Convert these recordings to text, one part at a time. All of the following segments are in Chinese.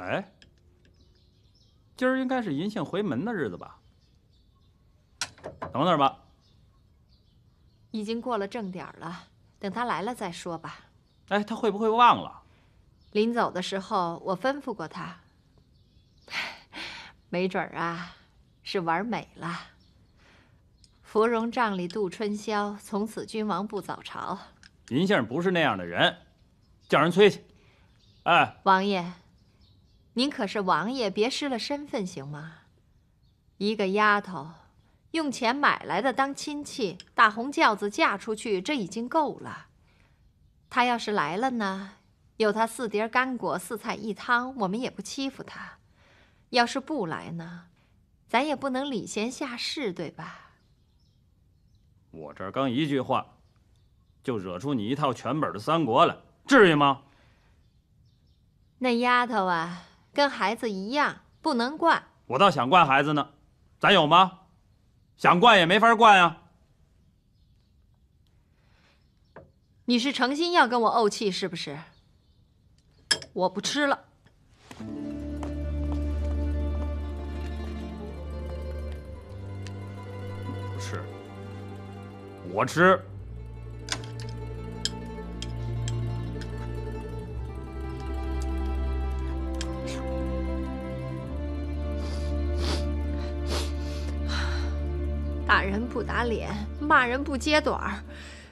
哎，今儿应该是银杏回门的日子吧？等等儿吧。已经过了正点了，等他来了再说吧。哎，他会不会忘了？临走的时候我吩咐过他。没准儿啊，是玩美了。芙蓉帐里度春宵，从此君王不早朝。银杏不是那样的人，叫人催去。哎，王爷。您可是王爷，别失了身份，行吗？一个丫头，用钱买来的当亲戚，大红轿子嫁出去，这已经够了。她要是来了呢，有她四碟干果、四菜一汤，我们也不欺负她。要是不来呢，咱也不能礼贤下士，对吧？我这儿刚一句话，就惹出你一套全本的三国来，至于吗？那丫头啊。跟孩子一样，不能惯。我倒想惯孩子呢，咱有吗？想惯也没法惯呀。你是诚心要跟我怄气是不是？我不吃了。不吃，我吃。打人不打脸，骂人不揭短儿。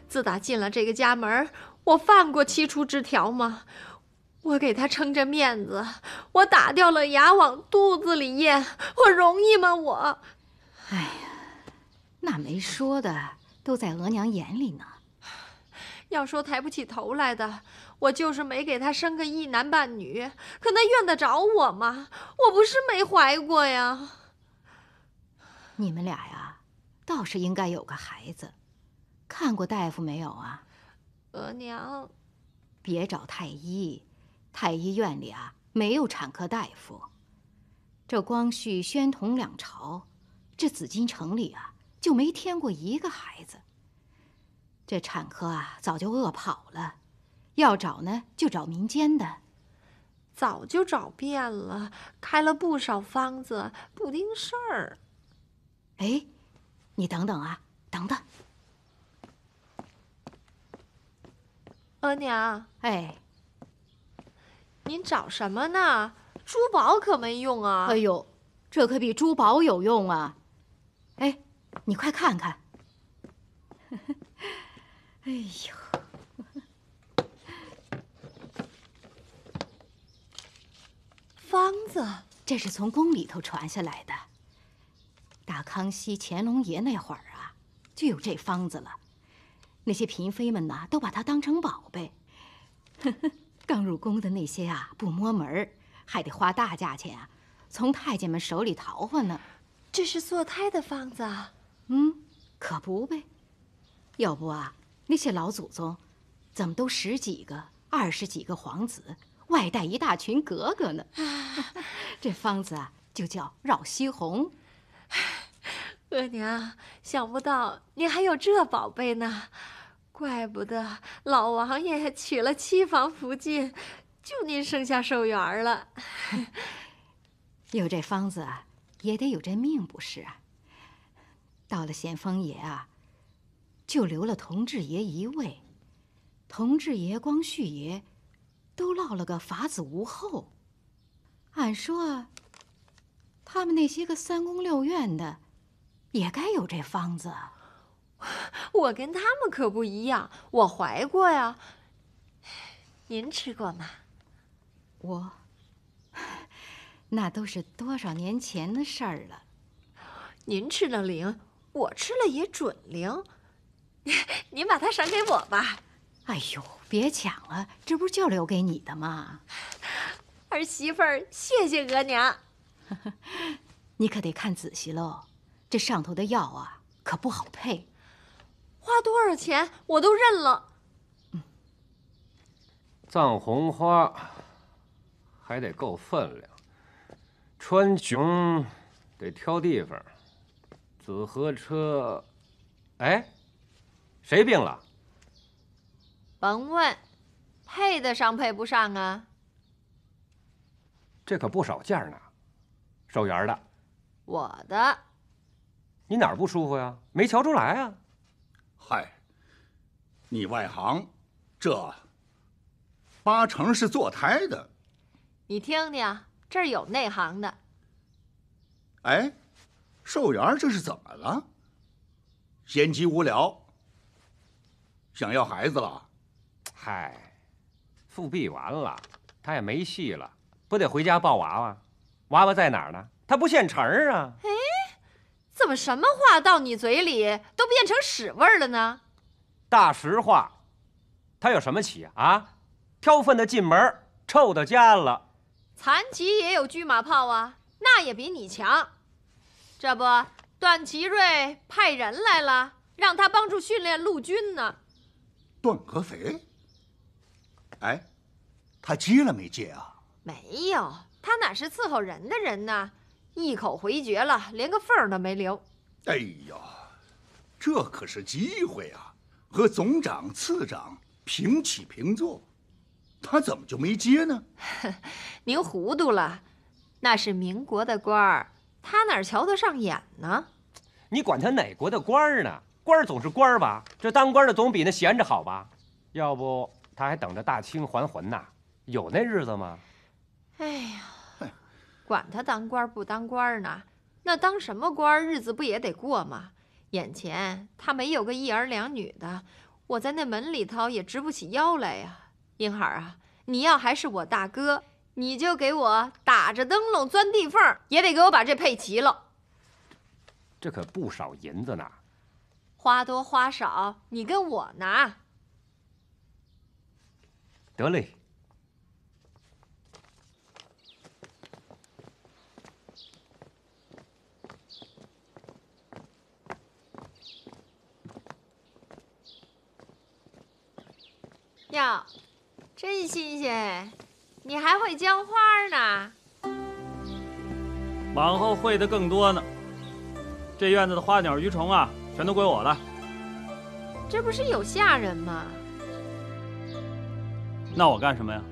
自打进了这个家门，我犯过七出之条吗？我给他撑着面子，我打掉了牙往肚子里咽，我容易吗？我，哎呀，那没说的都在额娘眼里呢。要说抬不起头来的，我就是没给他生个一男半女，可那怨得着我吗？我不是没怀过呀。你们俩呀。倒是应该有个孩子，看过大夫没有啊？额娘，别找太医，太医院里啊没有产科大夫。这光绪、宣统两朝，这紫禁城里啊就没添过一个孩子。这产科啊早就饿跑了，要找呢就找民间的，早就找遍了，开了不少方子不顶事儿。哎。你等等啊，等等！额娘，哎，您找什么呢？珠宝可没用啊！哎呦，这可比珠宝有用啊！哎，你快看看！哎呦，方子，这是从宫里头传下来的。大康熙、乾隆爷那会儿啊，就有这方子了。那些嫔妃们呢，都把它当成宝贝。刚入宫的那些啊，不摸门还得花大价钱啊，从太监们手里淘换呢。这是做胎的方子。嗯，可不呗。要不啊，那些老祖宗，怎么都十几个、二十几个皇子，外带一大群格格呢？这方子啊，就叫绕西红。额娘，想不到您还有这宝贝呢，怪不得老王爷娶了七房福晋，就您生下寿元了。有这方子，也得有这命不是啊？到了咸丰爷啊，就留了同治爷一位，同治爷、光绪爷，都落了个法子无后。按说，他们那些个三宫六院的。也该有这方子，我跟他们可不一样。我怀过呀，您吃过吗？我，那都是多少年前的事儿了。您吃了灵，我吃了也准灵。您把它赏给我吧。哎呦，别抢了，这不是就留给你的吗？儿媳妇，谢谢额娘。你可得看仔细喽。这上头的药啊，可不好配。花多少钱我都认了。藏红花还得够分量，川芎得挑地方，紫河车……哎，谁病了？甭问，配得上配不上啊？这可不少件呢，寿元的，我的。你哪儿不舒服呀？没瞧出来啊？嗨，你外行，这八成是坐胎的。你听听，这儿有内行的。哎，寿元这是怎么了？闲极无聊，想要孩子了？嗨，复辟完了，他也没戏了，不得回家抱娃娃？娃娃在哪儿呢？他不现成啊？啊。怎么什么话到你嘴里都变成屎味儿了呢？大实话，他有什么棋啊？挑粪的进门，臭到家了。残疾也有车马炮啊，那也比你强。这不，段祺瑞派人来了，让他帮助训练陆军呢。段合肥，哎，他接了没接啊？没有，他哪是伺候人的人呢？一口回绝了，连个缝儿都没留。哎呀，这可是机会啊，和总长、次长平起平坐，他怎么就没接呢？您糊涂了，那是民国的官儿，他哪瞧得上眼呢？你管他哪国的官儿呢？官儿总是官儿吧，这当官的总比那闲着好吧？要不他还等着大清还魂呢？有那日子吗？哎呀！管他当官不当官呢，那当什么官，日子不也得过吗？眼前他没有个一儿两女的，我在那门里头也直不起腰来呀。英儿啊，你要还是我大哥，你就给我打着灯笼钻地缝，也得给我把这配齐了。这可不少银子呢，花多花少你跟我拿。得嘞。哟，真新鲜！你还会浇花呢，往后会的更多呢。这院子的花鸟鱼虫啊，全都归我了。这不是有下人吗？那我干什么呀？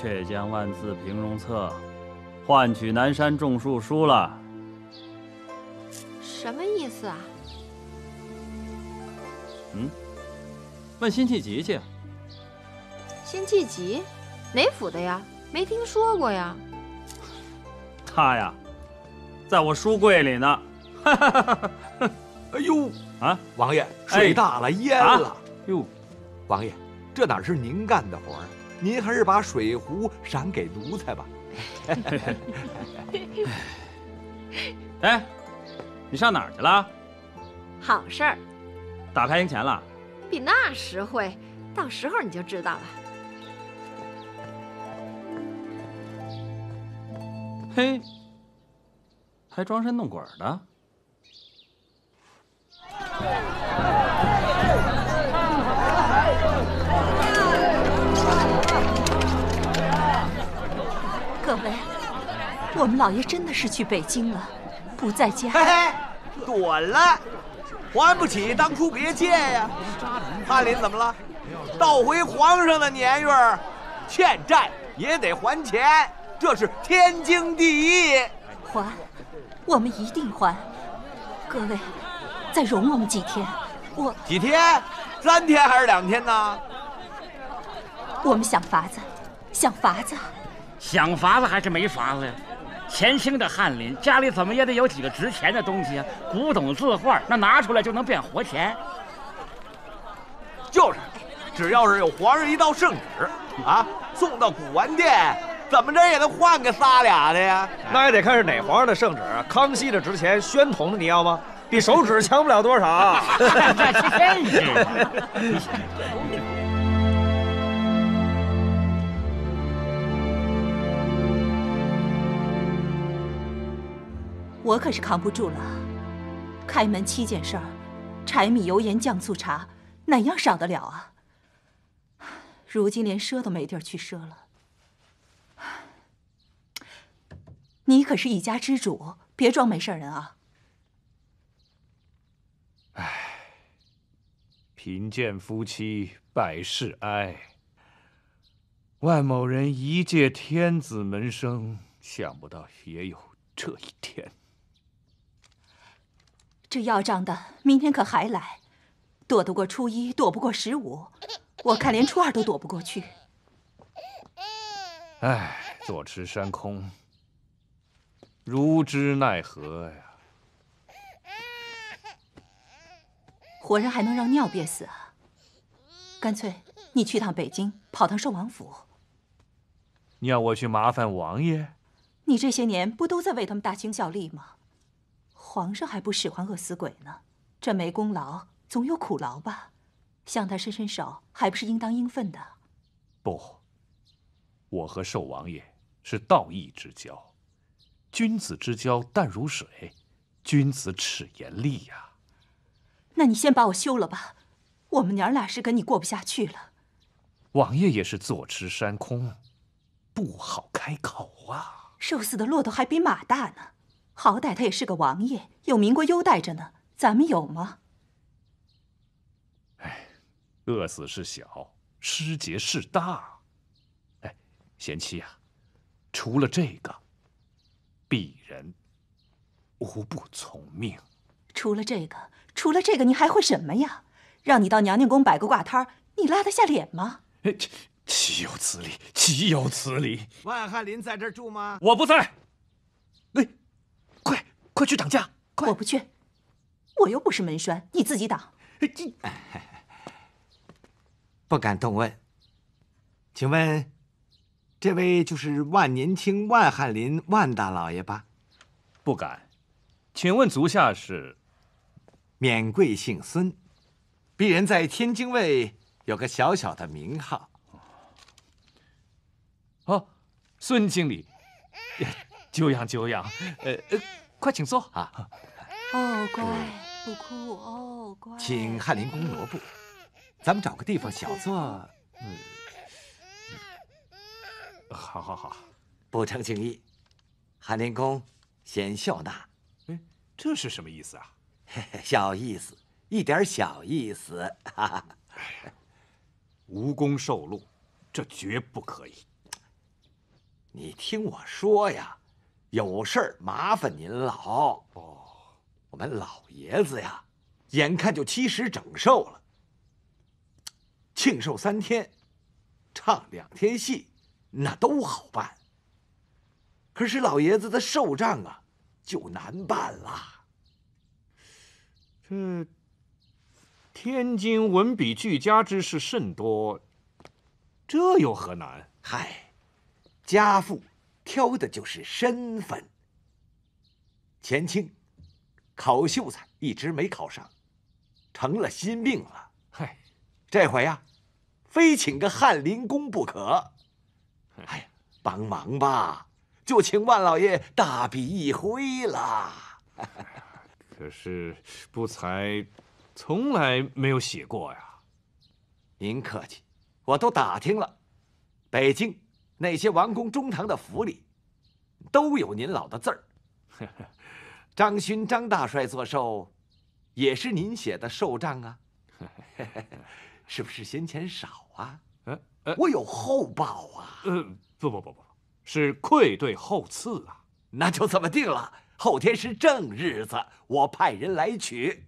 却将万字平戎策，换取南山种树书了。什么意思啊？嗯，问辛弃疾去。辛弃疾，哪府的呀？没听说过呀。他呀，在我书柜里呢。哈，哎呦，啊，王爷睡大了，淹了。哟，王爷，这哪是您干的活儿？您还是把水壶赏给奴才吧。哎，你上哪儿去了？好事儿。打开赢钱了，比那实惠，到时候你就知道了。嘿，还装神弄鬼的。各位，我们老爷真的是去北京了，不在家。躲了。还不起，当初别借呀！翰林怎么了？倒回皇上的年月欠债也得还钱，这是天经地义。还，我们一定还。各位，再容我们几天。我几天？三天还是两天呢？我们想法子，想法子，想法子还是没法子。呀。前清的翰林家里怎么也得有几个值钱的东西啊？古董字画那拿出来就能变活钱。就是，只要是有皇上一道圣旨，啊，送到古玩店，怎么着也能换个仨俩的呀？那也得看是哪皇上的圣旨啊？康熙的值钱，宣统的你要吗？比手指强不了多少。真 是。我可是扛不住了。开门七件事儿，柴米油盐酱醋茶，哪样少得了啊？如今连奢都没地儿去奢了。你可是一家之主，别装没事人啊！唉，贫贱夫妻百事哀。万某人一介天子门生，想不到也有这一天。这要账的明天可还来？躲得过初一，躲不过十五，我看连初二都躲不过去。唉，坐吃山空，如之奈何呀？活人还能让尿憋死啊？干脆你去趟北京，跑趟寿王府。你要我去麻烦王爷？你这些年不都在为他们大清效力吗？皇上还不使唤饿死鬼呢，这没功劳总有苦劳吧？向他伸伸手还不是应当应分的？不，我和寿王爷是道义之交，君子之交淡如水，君子耻言利呀。那你先把我休了吧，我们娘儿俩是跟你过不下去了。王爷也是坐吃山空，不好开口啊。瘦死的骆驼还比马大呢。好歹他也是个王爷，有民国优待着呢，咱们有吗？哎，饿死是小，失节是大。哎，贤妻呀，除了这个，鄙人无不从命。除了这个，除了这个，你还会什么呀？让你到娘娘宫摆个挂摊儿，你拉得下脸吗？哎，岂有此理！岂有此理！万翰林在这儿住吗？我不在。哎。快去挡驾！我不去，我又不是门栓，你自己挡。这 不敢动问，请问这位就是万年青万翰林万大老爷吧？不敢。请问足下是？免贵姓孙，鄙人在天津卫有个小小的名号。哦，孙经理，久仰久仰。呃呃。快请坐啊！哦，乖，不哭哦，乖。请翰林公挪步，咱们找个地方小坐。嗯，好好好，不成敬意，翰林公先笑纳。哎，这是什么意思啊？小意思，一点小意思。哈 哈，无功受禄，这绝不可以。你听我说呀。有事儿麻烦您老哦，我们老爷子呀，眼看就七十整寿了，庆寿三天，唱两天戏，那都好办。可是老爷子的寿账啊，就难办了。这天津文笔俱佳之士甚多，这有何难？嗨，家父。挑的就是身份。前清考秀才一直没考上，成了心病了。嗨，这回呀，非请个翰林功不可。哎，呀，帮忙吧，就请万老爷大笔一挥了。可是不才从来没有写过呀。您客气，我都打听了，北京。那些王公中堂的府里，都有您老的字儿。张勋张大帅做寿，也是您写的寿账啊？是不是嫌钱少啊？我有厚报啊！不不不不，是愧对后赐啊！那就这么定了，后天是正日子，我派人来取。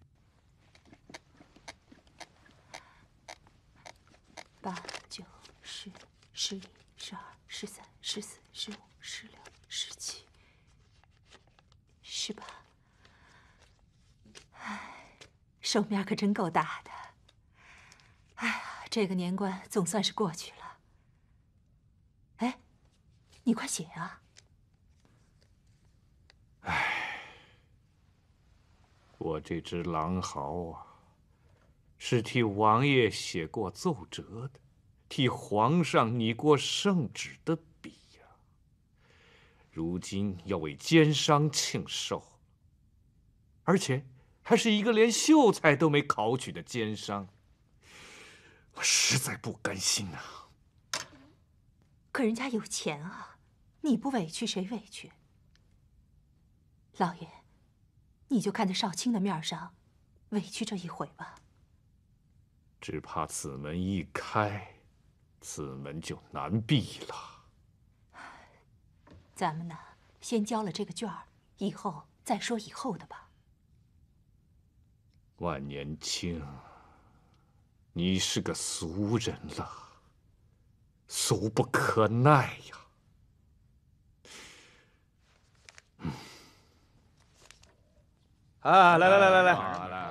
八九十，十。礼。十三、十四、十五、十六、十七、十八，哎，手面可真够大的！哎呀，这个年关总算是过去了。哎，你快写啊！哎，我这只狼嚎啊，是替王爷写过奏折的。替皇上拟过圣旨的笔呀，如今要为奸商庆寿，而且还是一个连秀才都没考取的奸商，我实在不甘心呐。可人家有钱啊，你不委屈谁委屈？老爷，你就看在少卿的面上，委屈这一回吧。只怕此门一开。此门就难闭了。咱们呢，先交了这个卷儿，以后再说以后的吧。万年青，你是个俗人了，俗不可耐呀！啊，来来来来来，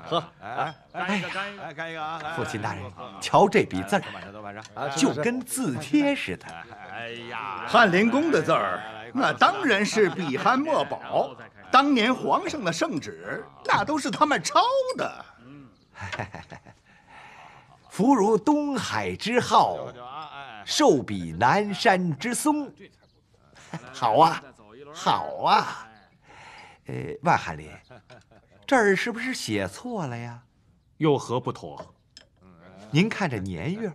喝！来来干一个！干一个！父亲大人，瞧这笔字儿。就跟字帖似的。哎呀，翰林宫的字儿，那当然是比汉墨宝。当年皇上的圣旨，那都是他们抄的。福如东海之浩，寿比南山之松。好啊，好啊。呃，万翰林，这儿是不是写错了呀？有何不妥？您看这年月。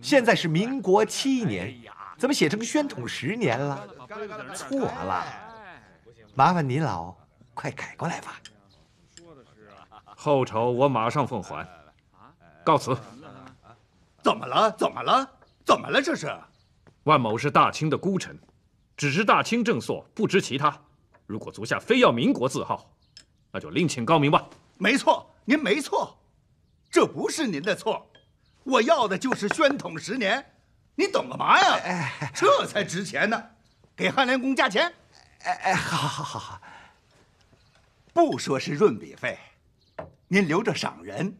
现在是民国七年，怎么写成宣统十年了？错了，麻烦您老快改过来吧。后酬我马上奉还。告辞。怎么了？怎么了？怎么了？这是？万某是大清的孤臣，只知大清正朔，不知其他。如果足下非要民国字号，那就另请高明吧。没错，您没错，这不是您的错。我要的就是宣统十年，你懂个嘛呀？这才值钱呢，给翰林宫加钱。哎哎，好，好，好，好，不说是润笔费，您留着赏人。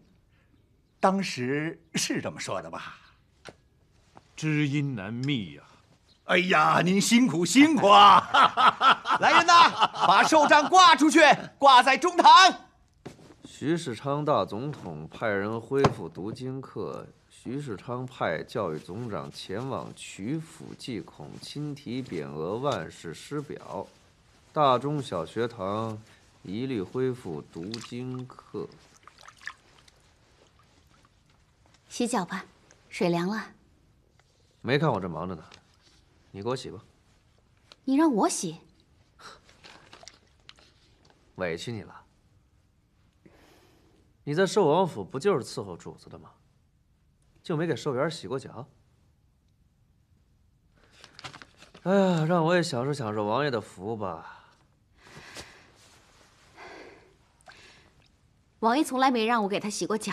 当时是这么说的吧？知音难觅呀！哎呀，您辛苦辛苦啊！来人呐，把寿章挂出去，挂在中堂。徐世昌大总统派人恢复读经课。徐世昌派教育总长前往曲阜祭孔，亲题匾额“万世师表”，大中小学堂一律恢复读经课。洗脚吧，水凉了。没看我这忙着呢，你给我洗吧。你让我洗？委屈你了。你在寿王府不就是伺候主子的吗？就没给寿元洗过脚。哎呀，让我也享受享受王爷的福吧。王爷从来没让我给他洗过脚。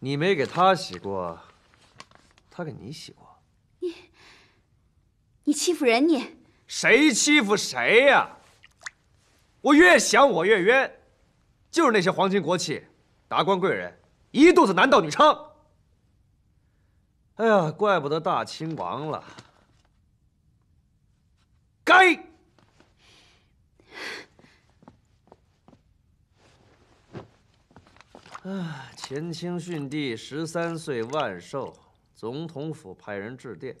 你没给他洗过，他给你洗过。你，你欺负人！你谁欺负谁呀？我越想我越冤，就是那些皇亲国戚、达官贵人，一肚子男盗女娼。哎呀，怪不得大清亡了。该。啊，前清训帝十三岁万寿，总统府派人致电。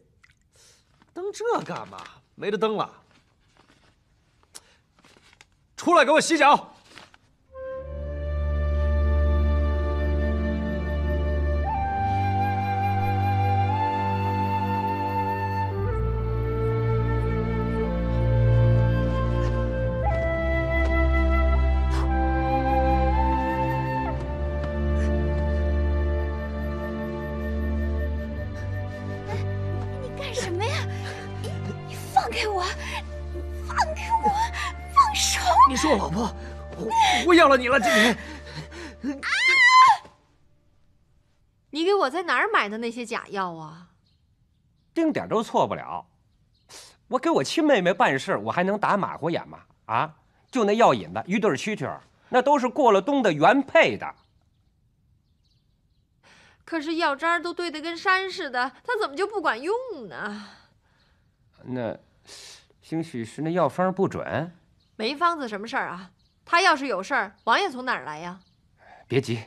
登这干嘛？没得登了。出来给我洗脚。你给我在哪儿买的那些假药啊？丁点都错不了。我给我亲妹妹办事，我还能打马虎眼吗？啊，就那药引子，一对蛐蛐，那都是过了冬的原配的。可是药渣都堆得跟山似的，它怎么就不管用呢？那，兴许是那药方不准。没方子什么事儿啊？他要是有事儿，王爷从哪儿来呀？别急，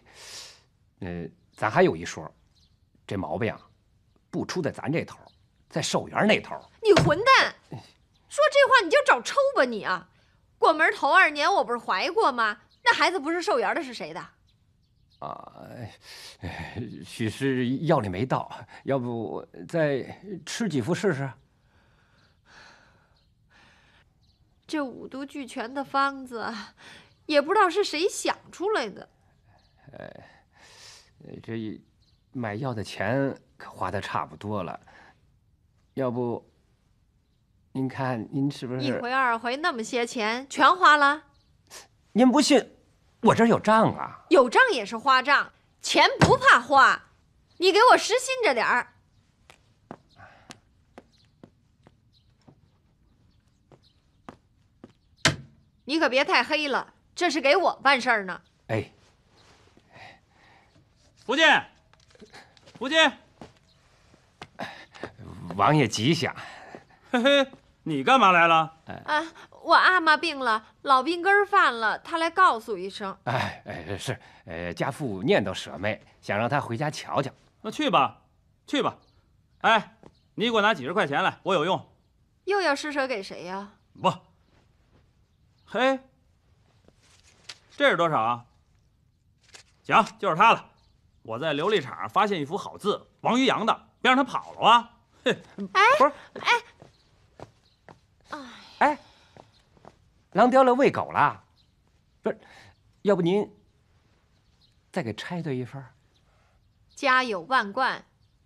呃，咱还有一说，这毛病啊，不出在咱这头，在寿元那头。你混蛋，说这话你就找抽吧你啊！过门头二年，我不是怀过吗？那孩子不是寿元的，是谁的？啊，许是药力没到，要不再吃几副试试？这五毒俱全的方子，也不知道是谁想出来的。哎，这买药的钱可花的差不多了，要不您看您是不是一回二回那么些钱全花了？您不信，我这儿有账啊。有账也是花账，钱不怕花，你给我实心着点儿。你可别太黑了，这是给我办事儿呢。哎，福晋，福晋，王爷吉祥。嘿嘿，你干嘛来了？啊，我阿玛病了，老病根犯了，他来告诉一声。哎哎，是，呃，家父念叨舍妹，想让她回家瞧瞧。那去吧，去吧。哎，你给我拿几十块钱来，我有用。又要施舍给谁呀？不。嘿，这是多少啊？行，就是他了。我在琉璃厂发现一幅好字，王于洋的，别让他跑了啊！哎，不是，哎，哎，狼叼了喂狗了，不是，要不您再给拆对一份？家有万贯，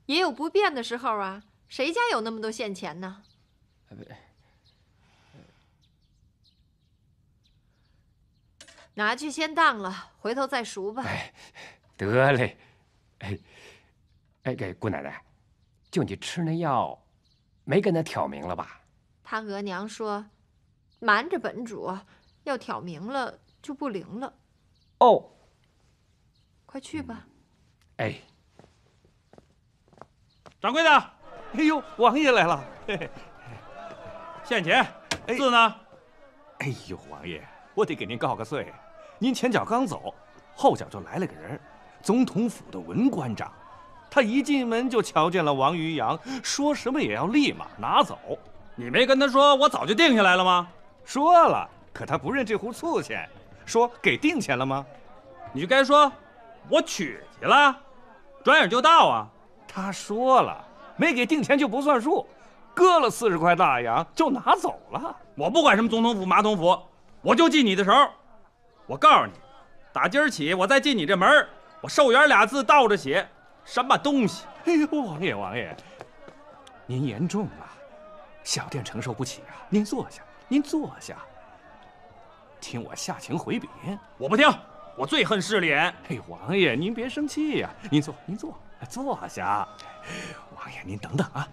也有不便的时候啊。谁家有那么多现钱呢？拿去先当了，回头再赎吧。哎，得嘞。哎，哎，给姑奶奶，就你吃那药，没跟他挑明了吧？他额娘说，瞒着本主要挑明了就不灵了。哦，快去吧。哎。掌柜的，哎呦，王爷来了。现钱，字呢？哎呦，王爷，我得给您告个岁。您前脚刚走，后脚就来了个人，总统府的文官长，他一进门就瞧见了王于洋，说什么也要立马拿走。你没跟他说我早就定下来了吗？说了，可他不认这壶醋钱，说给定钱了吗？你就该说，我取去了，转眼就到啊。他说了，没给定钱就不算数，割了四十块大洋就拿走了。我不管什么总统府、马总府，我就记你的仇。我告诉你，打今儿起，我再进你这门我寿元俩字倒着写，什么东西？哎呦，王爷王爷，您言重了，小店承受不起啊。您坐下，您坐下，听我下情回禀。我不听，我最恨失脸。哎王爷您别生气呀，您坐您坐坐下，王爷您等等啊。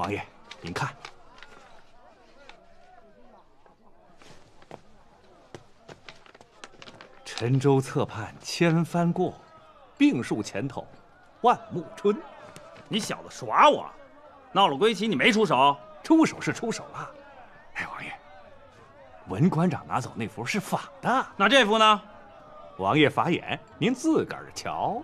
王爷，您看，“沉舟侧畔千帆过，病树前头万木春。”你小子耍我！闹了归期你没出手，出手是出手了。哎，王爷，文馆长拿走那幅是仿的，那这幅呢？王爷法眼，您自个儿瞧。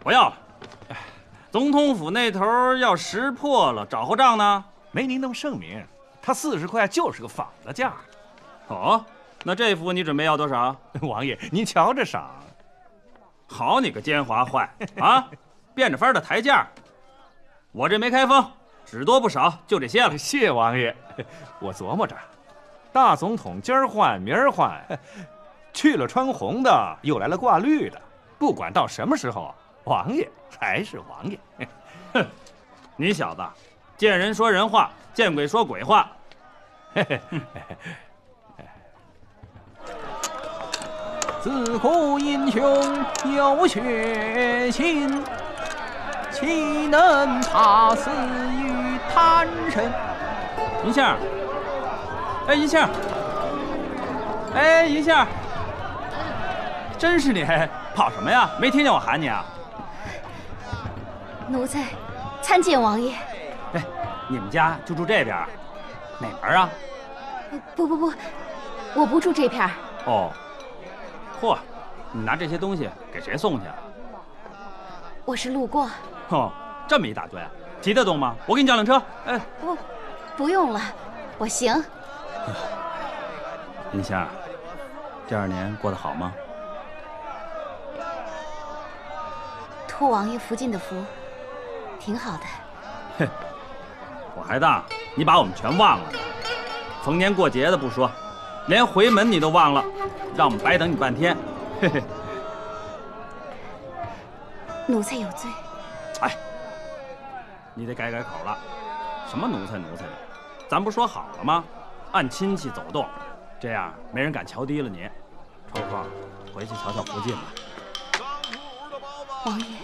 不要了，总统府那头要识破了找后账呢。没您那么圣明，他四十块就是个仿的价。哦，那这幅你准备要多少？王爷，您瞧着赏。好你个奸猾坏啊，变着法的抬价。我这没开封，只多不少，就这些了。谢王爷，我琢磨着，大总统今儿换，明儿换，去了穿红的，又来了挂绿的，不管到什么时候。王爷才是王爷，哼！你小子，见人说人话，见鬼说鬼话。自古 英雄有血性，岂能怕死于贪生？银杏哎，银杏哎，银杏真是你，跑什么呀？没听见我喊你啊？奴才参见王爷。哎，你们家就住这边？哪门啊？不不不，我不住这片哦。嚯，你拿这些东西给谁送去啊？我是路过。哦，这么一大堆，提得动吗？我给你叫辆车。哎，不，不用了，我行。林香，这二年过得好吗？托王爷福晋的福。挺好的，哼！我孩子，你把我们全忘了呢。逢年过节的不说，连回门你都忘了，让我们白等你半天。奴才有罪。哎，你得改改口了，什么奴才奴才的，咱不说好了吗？按亲戚走动，这样没人敢瞧低了你。抽空回去瞧瞧福晋吧。王爷。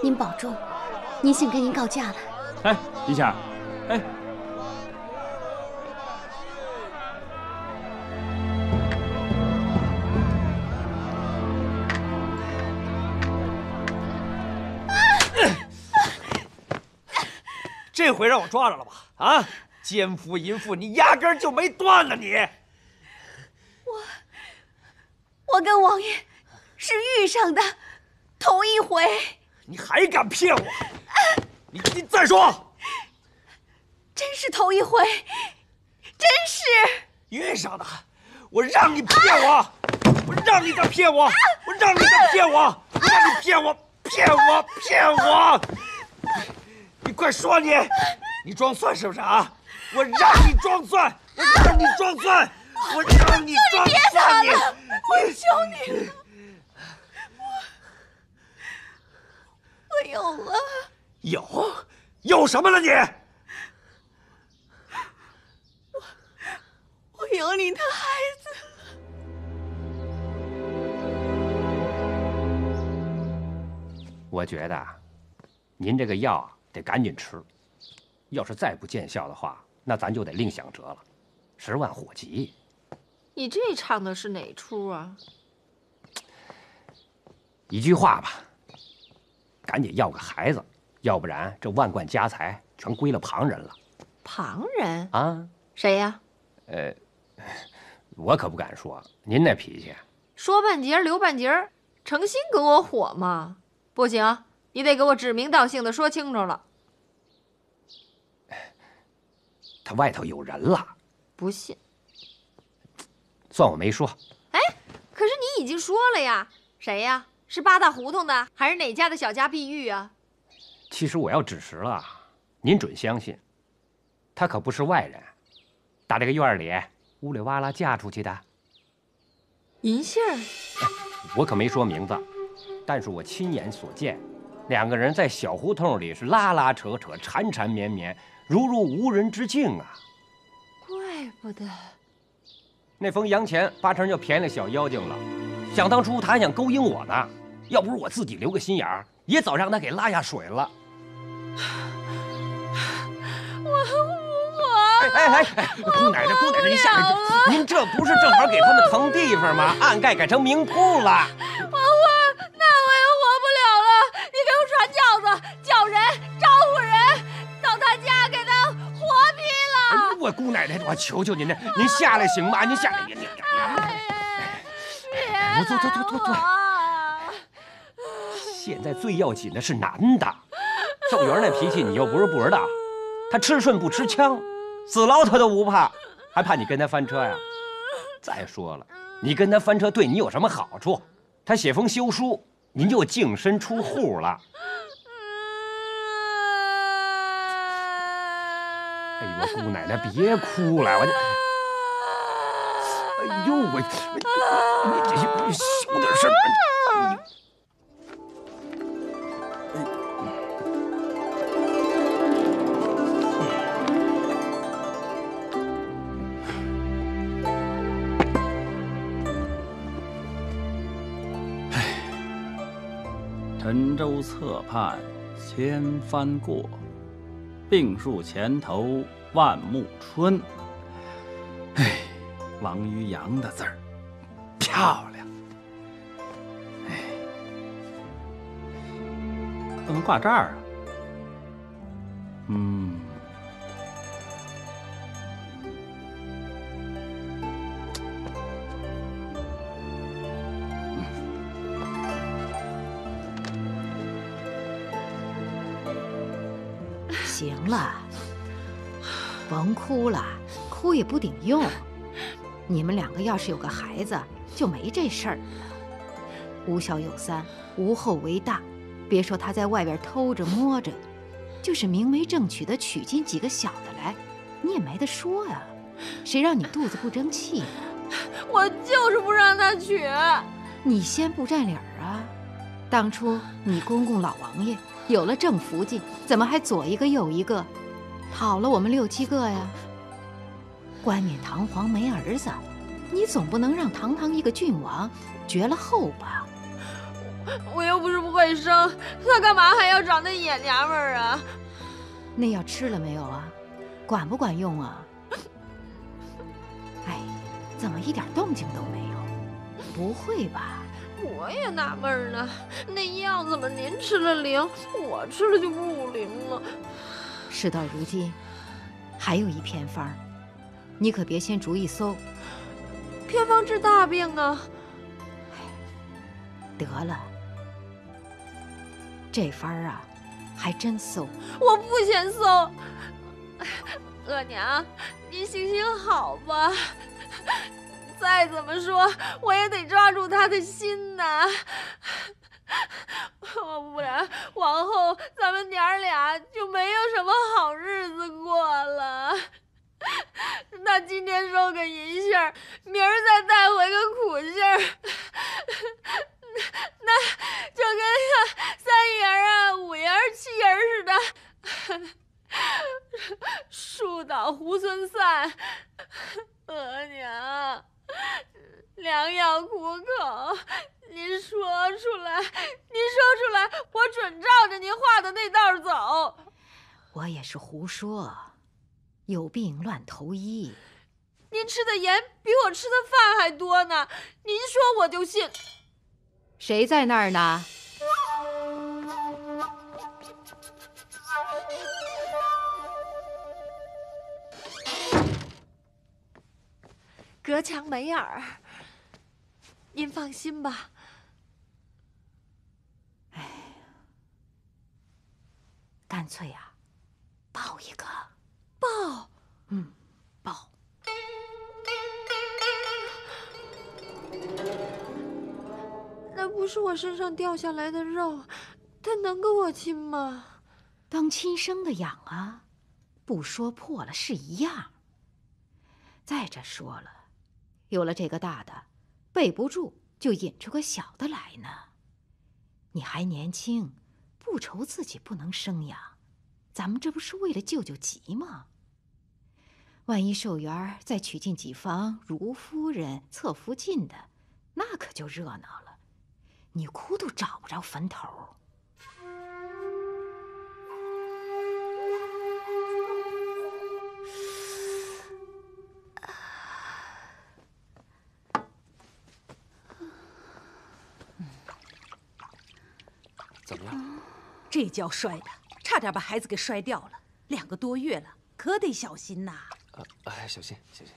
您保重，您先跟您告假了。哎，陛霞，哎，这回让我抓着了吧？啊，奸夫淫妇，你压根就没断呢！你，我，我跟王爷是遇上的头一回。你还敢骗我？你你再说！真是头一回，真是。约上的，我让你骗我，我让你再骗我，我让你再骗我，我让你骗我，骗我，骗我！你快说你，你装蒜是不是啊？我让你装蒜，我让你装蒜，我让你……你别打了，我求你。有了，有有什么了？你，我我有你的孩子。我觉得，您这个药得赶紧吃。要是再不见效的话，那咱就得另想辙了，十万火急。你这唱的是哪出啊？一句话吧。赶紧要个孩子，要不然这万贯家财全归了旁人了。旁人啊，谁呀？呃，我可不敢说，您那脾气，说半截留半截，成心跟我火吗？不行，你得给我指名道姓的说清楚了。他外头有人了。不信，算我没说。哎，可是你已经说了呀，谁呀？是八大胡同的，还是哪家的小家碧玉啊？其实我要指实了，您准相信，她可不是外人，打这个院里，呜哩哇啦嫁出去的银杏我可没说名字，但是我亲眼所见，两个人在小胡同里是拉拉扯扯、缠缠绵绵，如入无人之境啊！怪不得那封洋钱八成就便宜了小妖精了。想当初他还想勾引我呢。要不是我自己留个心眼儿，也早让他给拉下水了。我我哎哎哎，姑奶奶姑奶奶，您下来，您这不是正好给他们腾地方吗？暗盖改成明铺了。王花，那我也活不了了，你给我传轿子，叫人招呼人，到他家给他活劈了。我姑奶奶，我求求您了，您下来行吗？您下来。您您我坐坐坐坐坐。现在最要紧的是男的，秀元那脾气你又不是不知道，他吃顺不吃枪，死牢他都不怕，还怕你跟他翻车呀？再说了，你跟他翻车对你有什么好处？他写封休书，您就净身出户了。哎呦，姑奶奶别哭了，我。哎呦，我，你这……你小点声。沉舟侧畔千帆过，病树前头万木春。哎，王于洋的字儿漂亮。哎，不能挂这儿啊。嗯。行了，甭哭了，哭也不顶用。你们两个要是有个孩子，就没这事儿。无孝有三，无后为大。别说他在外边偷着摸着，就是明媒正娶的娶进几个小的来，你也没得说呀。谁让你肚子不争气？我就是不让他娶，你先不占理儿啊。当初你公公老王爷有了正福晋，怎么还左一个右一个，跑了我们六七个呀？冠冕堂皇没儿子，你总不能让堂堂一个郡王绝了后吧？我又不是不会生，他干嘛还要找那野娘们儿啊？那药吃了没有啊？管不管用啊？哎，怎么一点动静都没有？不会吧？我也纳闷呢，那药怎么您吃了灵，我吃了就不灵了？事到如今，还有一偏方，你可别先逐一搜。偏方治大病啊！得了，这方啊，还真搜。我不先搜，额娘，您行行好吧。再怎么说，我也得抓住他的心呐！我不然往后咱们娘俩就没有什么好日子过了。他今天收个银杏明儿再带回个苦杏那就跟个三爷啊、五爷七爷似的，树倒猢狲散。额娘。良药苦口，您说出来，您说出来，我准照着您画的那道走。我也是胡说，有病乱投医。您吃的盐比我吃的饭还多呢，您说我就信。谁在那儿呢？隔墙没耳，您放心吧。哎呀，干脆呀，抱一个，抱，嗯，抱。那不是我身上掉下来的肉，他能跟我亲吗？当亲生的养啊，不说破了是一样。再者说了。有了这个大的，备不住就引出个小的来呢。你还年轻，不愁自己不能生养。咱们这不是为了救救急吗？万一寿元再娶进几房如夫人、侧福晋的，那可就热闹了，你哭都找不着坟头。这跤摔的，差点把孩子给摔掉了。两个多月了，可得小心呐！啊，小心，小心。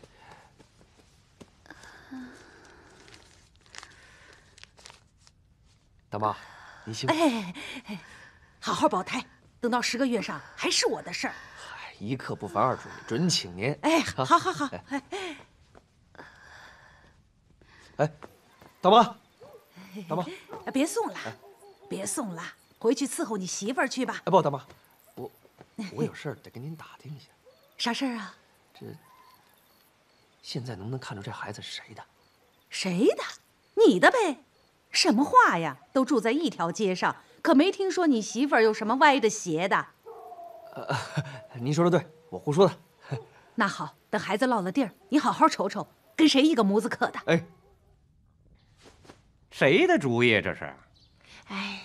大妈，你辛苦。哎，好好保胎，等到十个月上还是我的事儿。一刻不凡二主，准请您。哎，好好好。哎，大妈，大妈，别送了，别送了。回去伺候你媳妇儿去吧。哎，不，大妈，我我有事儿得跟您打听一下。啥事儿啊？这现在能不能看出这孩子是谁的？谁的？你的呗。什么话呀？都住在一条街上，可没听说你媳妇儿有什么歪的、邪的。呃，您说的对，我胡说的。那好，等孩子落了地儿，你好好瞅瞅，跟谁一个模子刻的。哎，谁的主意这是？哎。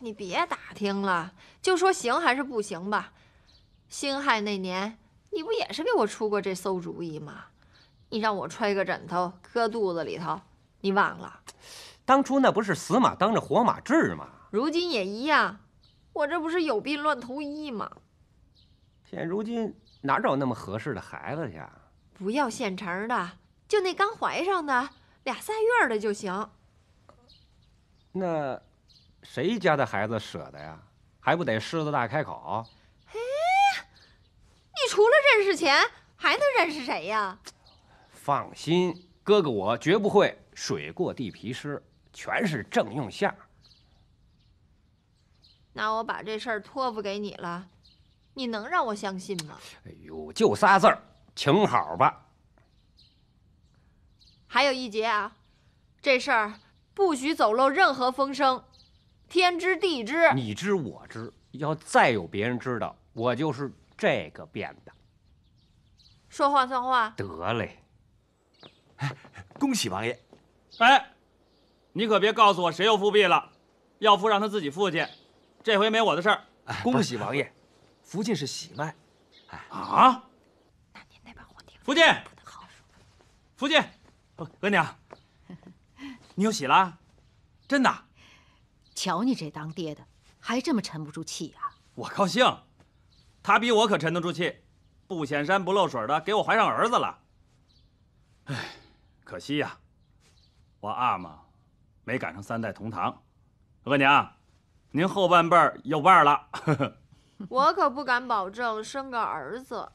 你别打听了，就说行还是不行吧。辛亥那年你不也是给我出过这馊主意吗？你让我揣个枕头搁肚子里头，你忘了？当初那不是死马当着活马治吗？如今也一样，我这不是有病乱投医吗？现如今哪找那么合适的孩子去？啊？不要现成的，就那刚怀上的，俩三月的就行。那。谁家的孩子舍得呀？还不得狮子大开口？哎，你除了认识钱，还能认识谁呀？放心，哥哥我绝不会水过地皮湿，全是正用相。那我把这事儿托付给你了，你能让我相信吗？哎呦，就仨字儿，请好吧。还有一节啊，这事儿不许走漏任何风声。天知地知，你知我知。要再有别人知道，我就是这个变的。说话算话，得嘞。哎，恭喜王爷！哎，你可别告诉我谁又复辟了。要复，让他自己复去。这回没我的事儿。恭喜王爷，福晋是喜脉。啊？那您福晋，福晋，额娘，你有喜啦！真的。瞧你这当爹的，还这么沉不住气呀！我高兴，他比我可沉得住气，不显山不露水的，给我怀上儿子了。哎，可惜呀，我阿玛没赶上三代同堂。额娘，您后半辈有伴了。我可不敢保证生个儿子。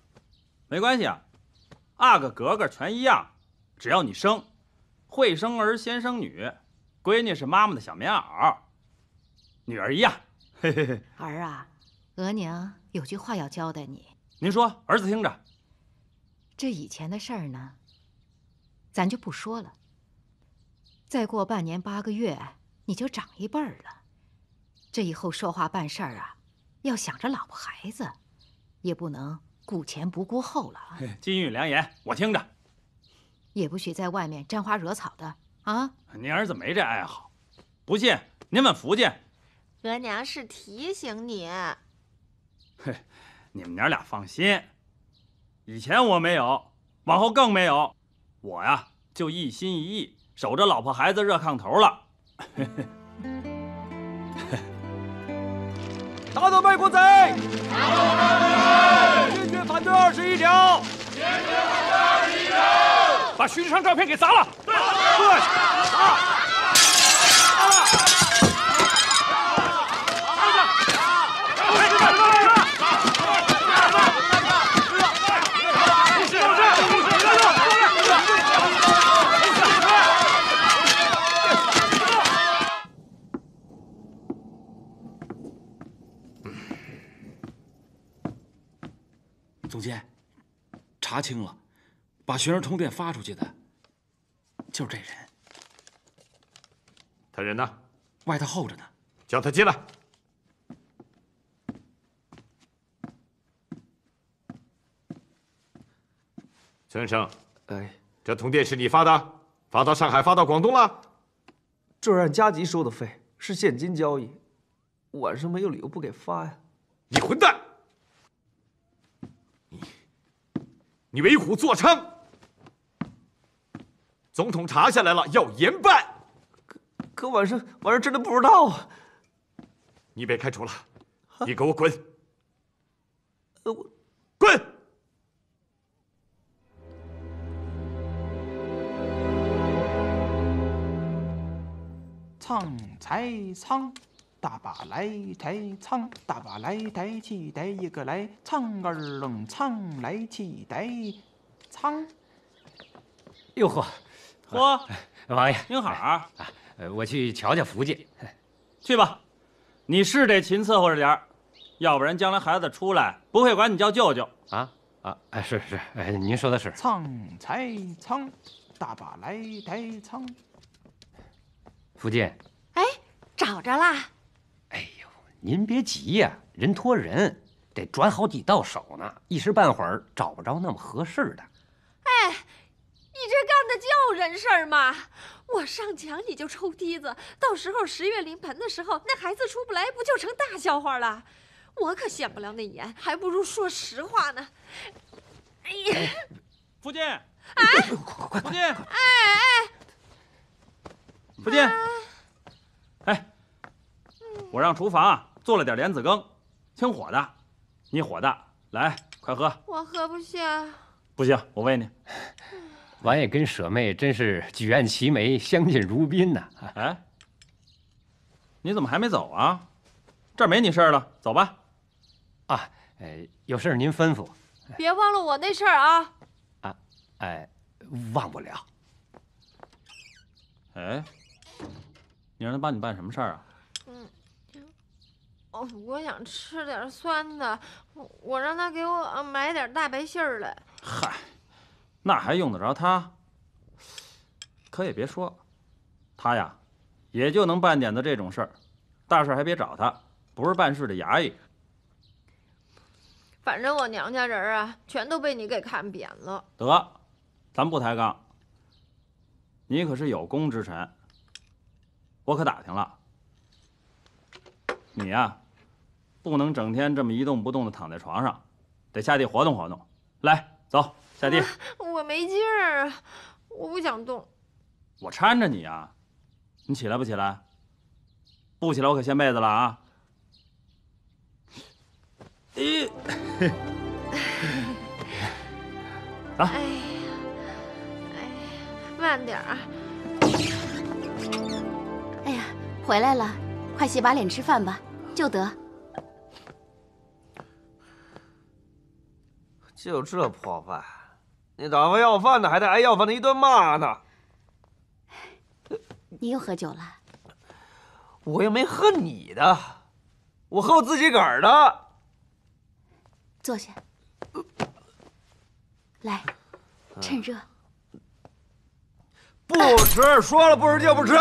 没关系啊，阿哥格格全一样，只要你生，会生儿先生女，闺女是妈妈的小棉袄。女儿一样，儿啊，额娘有句话要交代你。您说，儿子听着。这以前的事儿呢，咱就不说了。再过半年八个月，你就长一辈儿了。这以后说话办事儿啊，要想着老婆孩子，也不能顾前不顾后了。金玉良言，我听着。也不许在外面沾花惹草的啊！您儿子没这爱好，不信您问福晋。额娘是提醒你，嘿，你们娘俩放心，以前我没有，往后更没有，我呀就一心一意守着老婆孩子热炕头了。打倒卖国贼！打倒卖国贼！坚决反对二十一条！坚决反对二十一条！把徐志昌照片给砸了！对对砸了！查清了，把学生通电发出去的，就是这人。他人呢？外头候着呢。叫他进来。先生，哎，这通电是你发的？发到上海，发到广东了？这是按加急收的费，是现金交易，晚上没有理由不给发呀！你混蛋！你为虎作伥，总统查下来了，要严办。可可晚上晚上真的不知道啊！你被开除了，你给我滚！我滚。才苍。苍大把来抬仓，大把来抬起抬一个来，仓儿冷，仓来去抬，仓。哟呵，嚯，王爷，您好啊！我去瞧瞧福晋。去吧，你是得勤伺候着点儿，要不然将来孩子出来不会管你叫舅舅啊啊！哎，是是，哎，您说的是。仓才仓，大把来抬仓。福晋，哎，找着啦。您别急呀，人托人得转好几道手呢，一时半会儿找不着那么合适的。哎，你这干的叫人事吗？我上墙你就抽梯子，到时候十月临盆的时候，那孩子出不来，不就成大笑话了？我可显不了那颜，还不如说实话呢。哎呀，福晋，哎，快快快，福晋，哎，福晋，哎，我让厨房。做了点莲子羹，清火的，你火的，来，快喝。我喝不下。不行，我喂你。王爷跟舍妹真是举案齐眉，相敬如宾呢。哎，你怎么还没走啊？这儿没你事儿了，走吧。啊，有事您吩咐。别忘了我那事儿啊！啊，哎，忘不了。哎，你让他帮你办什么事儿啊？嗯。哦，我想吃点酸的，我我让他给我买点大白杏来。嗨，那还用得着他？可也别说，他呀，也就能办点子这种事儿，大事还别找他，不是办事的衙役。反正我娘家人啊，全都被你给看扁了。得，咱不抬杠。你可是有功之臣，我可打听了。你呀，不能整天这么一动不动的躺在床上，得下地活动活动。来，走下地。我没劲儿，我不想动。我搀着你啊，你起来不起来？不起来我可掀被子了啊！哎，啊！哎呀，哎呀，慢点儿。哎呀，回来了，快洗把脸，吃饭吧。就得，就这破饭，你打发要饭的，还得挨要饭的一顿骂呢。你又喝酒了，我又没喝你的，我喝我自己个儿的。坐下，来，趁热。不吃，说了不吃就不吃。